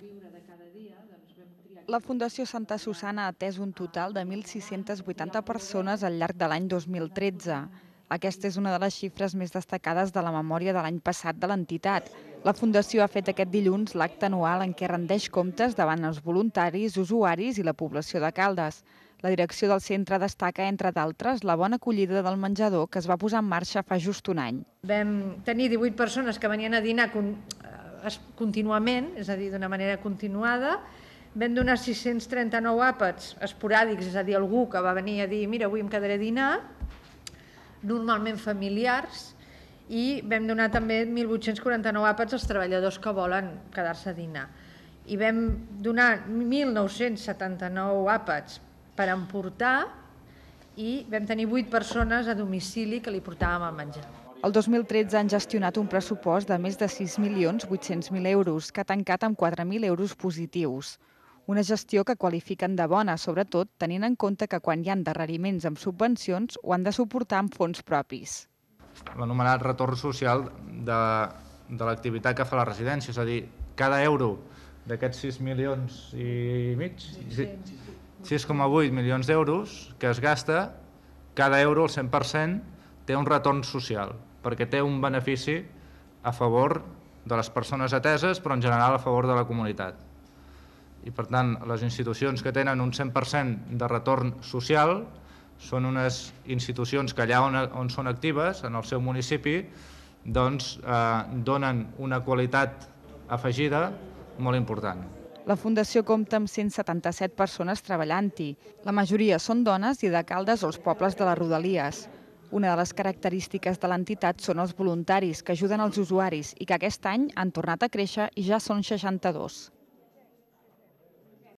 viure de cada dia, doncs vam triar... La Fundació Santa Susana ha atès un total de 1.680 persones al llarg de l'any 2013. Aquesta és una de les xifres més destacades de la memòria de l'any passat de l'entitat. La Fundació ha fet aquest dilluns l'acte anual en què rendeix comptes davant els voluntaris, usuaris i la població de Caldes. La direcció del centre destaca, entre d'altres, la bona acollida del menjador que es va posar en marxa fa just un any. Vam tenir 18 persones que venien a dinar contínuament, és a dir, d'una manera continuada. Vam donar 639 àpats esporàdics, és a dir, algú que va venir a dir mira, avui em quedaré a dinar, normalment familiars, i vam donar també 1.849 àpats als treballadors que volen quedar-se a dinar. I vam donar 1.979 àpats per emportar i vam tenir 8 persones a domicili que li portàvem a menjar. El 2013 han gestionat un pressupost de més de 6.800.000 euros, que ha tancat amb 4.000 euros positius. Una gestió que qualifiquen de bona, sobretot tenint en compte que quan hi ha endarreriments amb subvencions ho han de suportar amb fons propis. L'anomenat retorn social de, de l'activitat que fa la residència, és a dir, cada euro d'aquests 6 milions i mig, 6,8 milions d'euros que es gasta, cada euro, el 100%, té un retorn social perquè té un benefici a favor de les persones ateses, però en general a favor de la comunitat. I per tant, les institucions que tenen un 100% de retorn social són unes institucions que allà on, on són actives, en el seu municipi, doncs eh, donen una qualitat afegida molt important. La Fundació compta amb 177 persones treballant-hi. La majoria són dones i de Caldes o els pobles de les Rodalies. Una de les característiques de l'entitat són els voluntaris que ajuden els usuaris i que aquest any han tornat a créixer i ja són 62.